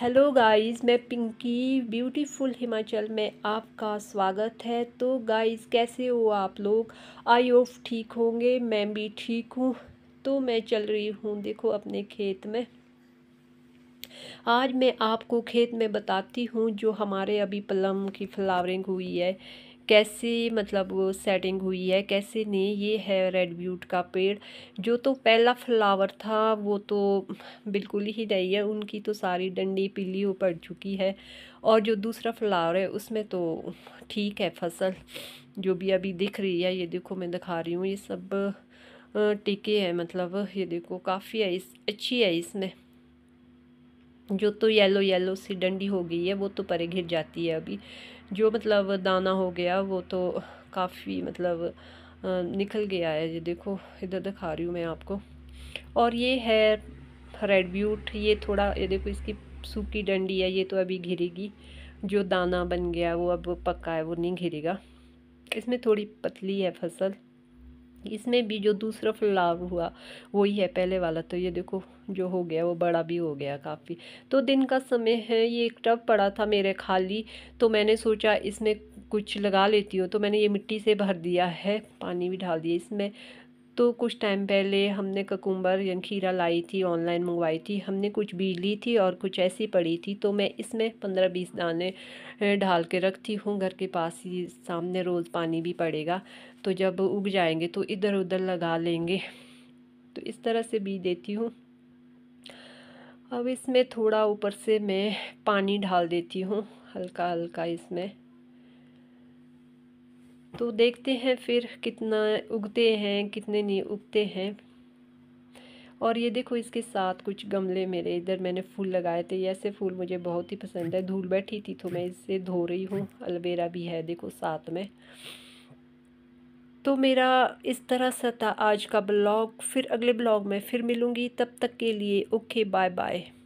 hello guys मैं Pinky beautiful Himachal में आपका स्वागत है तो गाइस कैसे हो आप लोग आई होप ठीक होंगे मैं भी ठीक हूँ तो मैं चल रही हूँ देखो अपने खेत में आज मैं आपको खेत में बताती हूँ जो हमारे अभी पलम की फ्लावरिंग हुई है कैसे मतलब वो सेटिंग हुई है कैसे नहीं ये है रेड ब्यूट का पेड़ जो तो पहला फ्लावर था वो तो बिल्कुल ही नहीं है उनकी तो सारी डंडी पीली हो पड़ चुकी है और जो दूसरा फ्लावर है उसमें तो ठीक है फसल जो भी अभी दिख रही है ये देखो मैं दिखा रही हूँ ये सब टिके हैं मतलब ये देखो काफ़ी है इस अच्छी है इसमें जो तो येलो येलो सी डंडी हो गई है वो तो परे घिर जाती है अभी जो मतलब दाना हो गया वो तो काफ़ी मतलब निकल गया है ये देखो इधर दिखा रही हूँ मैं आपको और ये है रेड ब्यूट ये थोड़ा ये देखो इसकी सूखी डंडी है ये तो अभी घिरेगी जो दाना बन गया वो अब पक्का है वो नहीं घिरेगा इसमें थोड़ी पतली है फसल इसमें भी जो दूसरा फ्लावर हुआ वही है पहले वाला तो ये देखो जो हो गया वो बड़ा भी हो गया काफ़ी तो दिन का समय है ये एक टब पड़ा था मेरे खाली तो मैंने सोचा इसमें कुछ लगा लेती हूँ तो मैंने ये मिट्टी से भर दिया है पानी भी डाल दिया इसमें तो कुछ टाइम पहले हमने ककुम्बर यानी खीरा लाई थी ऑनलाइन मंगवाई थी हमने कुछ बीज ली थी और कुछ ऐसी पड़ी थी तो मैं इसमें पंद्रह बीस दाने ढाल के रखती हूँ घर के पास ही सामने रोज़ पानी भी पड़ेगा तो जब उग जाएंगे तो इधर उधर लगा लेंगे तो इस तरह से बीज देती हूँ अब इसमें थोड़ा ऊपर से मैं पानी ढाल देती हूँ हल्का हल्का इसमें तो देखते हैं फिर कितना उगते हैं कितने नहीं उगते हैं और ये देखो इसके साथ कुछ गमले मेरे इधर मैंने फूल लगाए थे ऐसे फूल मुझे बहुत ही पसंद है धूल बैठी थी तो मैं इसे धो रही हूँ अलवेरा भी है देखो साथ में तो मेरा इस तरह सा था आज का ब्लॉग फिर अगले ब्लॉग में फिर मिलूँगी तब तक के लिए ओके बाय बाय